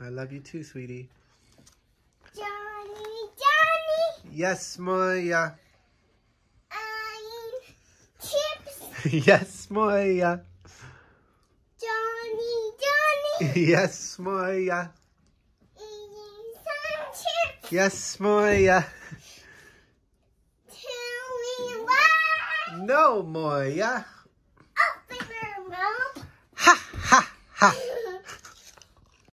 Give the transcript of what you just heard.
I love you too, sweetie. Johnny, Johnny. Yes, Moya. I'm chips. yes, Moya. Johnny, Johnny. yes, Moya. Some chips. Yes, Moya. Tell me why. No, Moya.